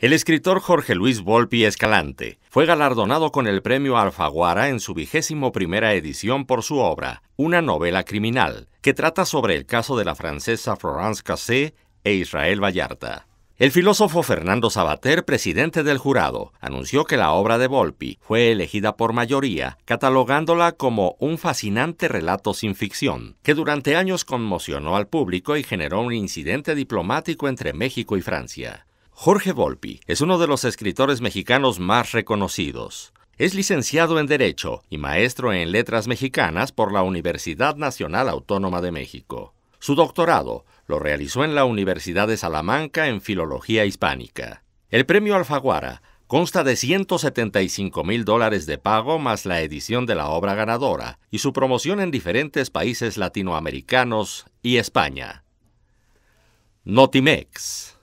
El escritor Jorge Luis Volpi Escalante fue galardonado con el premio Alfaguara en su vigésimo primera edición por su obra, Una novela criminal, que trata sobre el caso de la francesa Florence Cassé e Israel Vallarta. El filósofo Fernando Sabater, presidente del jurado, anunció que la obra de Volpi fue elegida por mayoría, catalogándola como un fascinante relato sin ficción, que durante años conmocionó al público y generó un incidente diplomático entre México y Francia. Jorge Volpi es uno de los escritores mexicanos más reconocidos. Es licenciado en Derecho y maestro en Letras Mexicanas por la Universidad Nacional Autónoma de México. Su doctorado lo realizó en la Universidad de Salamanca en Filología Hispánica. El premio Alfaguara consta de 175 mil dólares de pago más la edición de la obra ganadora y su promoción en diferentes países latinoamericanos y España. Notimex.